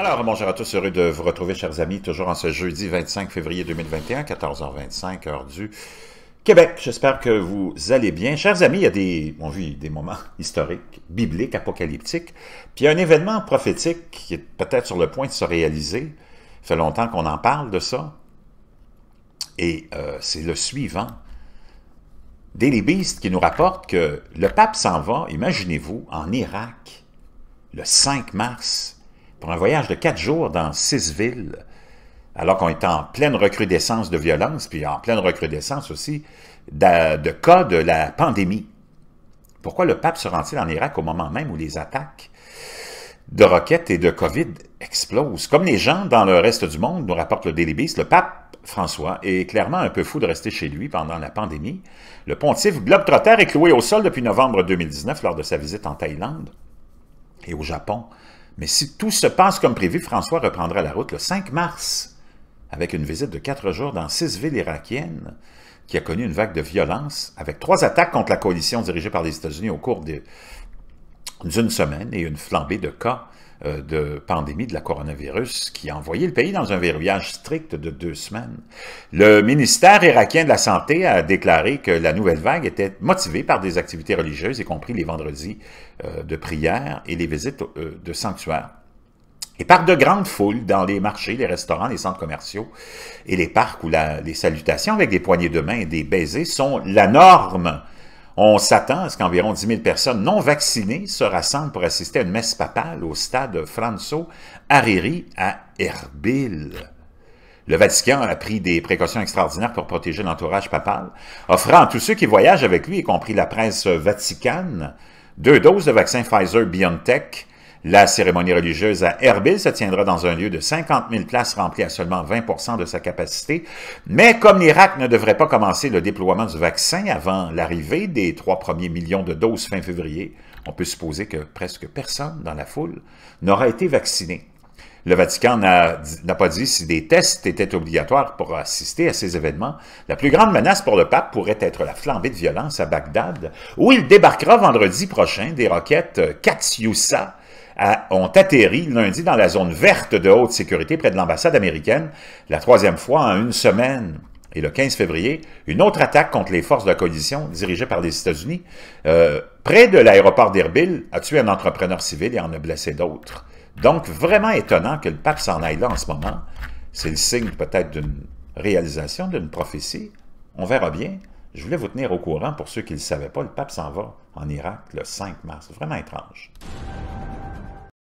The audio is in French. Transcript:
Alors, bonjour à tous, heureux de vous retrouver, chers amis, toujours en ce jeudi 25 février 2021, 14h25, heure du Québec. J'espère que vous allez bien. Chers amis, il y a des, on des moments historiques, bibliques, apocalyptiques, puis un événement prophétique qui est peut-être sur le point de se réaliser. Ça fait longtemps qu'on en parle de ça. Et euh, c'est le suivant. Daily qui nous rapporte que le pape s'en va, imaginez-vous, en Irak, le 5 mars pour un voyage de quatre jours dans six villes, alors qu'on est en pleine recrudescence de violence, puis en pleine recrudescence aussi de, cas de la pandémie. Pourquoi le pape se rend-il en Irak au moment même où les attaques de roquettes et de COVID explosent? Comme les gens dans le reste du monde, nous rapporte le Daily Beast, le pape François est clairement un peu fou de rester chez lui pendant la pandémie. Le pontife globe-trotter est cloué au sol depuis novembre 2019 lors de sa visite en Thaïlande et au Japon mais si tout se passe comme prévu, François reprendra la route le 5 mars, avec une visite de quatre jours dans six villes irakiennes, qui a connu une vague de violence, avec trois attaques contre la coalition dirigée par les États-Unis au cours d'une semaine et une flambée de cas euh, de pandémie de la coronavirus qui a envoyé le pays dans un verrouillage strict de deux semaines. Le ministère irakien de la Santé a déclaré que la nouvelle vague était motivée par des activités religieuses, y compris les vendredis euh, de prière et les visites euh, de sanctuaires. Et par de grandes foules dans les marchés, les restaurants, les centres commerciaux et les parcs où les salutations avec des poignées de main et des baisers sont la norme on s'attend à ce qu'environ 10 000 personnes non vaccinées se rassemblent pour assister à une messe papale au stade franço ariri à Erbil. Le Vatican a pris des précautions extraordinaires pour protéger l'entourage papal, offrant à tous ceux qui voyagent avec lui, y compris la presse vaticane, deux doses de vaccin Pfizer-BioNTech la cérémonie religieuse à Erbil se tiendra dans un lieu de 50 000 places remplies à seulement 20 de sa capacité. Mais comme l'Irak ne devrait pas commencer le déploiement du vaccin avant l'arrivée des trois premiers millions de doses fin février, on peut supposer que presque personne dans la foule n'aura été vacciné. Le Vatican n'a pas dit si des tests étaient obligatoires pour assister à ces événements. La plus grande menace pour le pape pourrait être la flambée de violence à Bagdad, où il débarquera vendredi prochain des roquettes Katyusha ont atterri lundi dans la zone verte de haute sécurité près de l'ambassade américaine, la troisième fois en une semaine. Et le 15 février, une autre attaque contre les forces de la coalition dirigées par les États-Unis, euh, près de l'aéroport d'Erbil, a tué un entrepreneur civil et en a blessé d'autres. Donc, vraiment étonnant que le pape s'en aille là en ce moment. C'est le signe peut-être d'une réalisation, d'une prophétie. On verra bien. Je voulais vous tenir au courant pour ceux qui ne le savaient pas. Le pape s'en va en Irak le 5 mars. Vraiment étrange.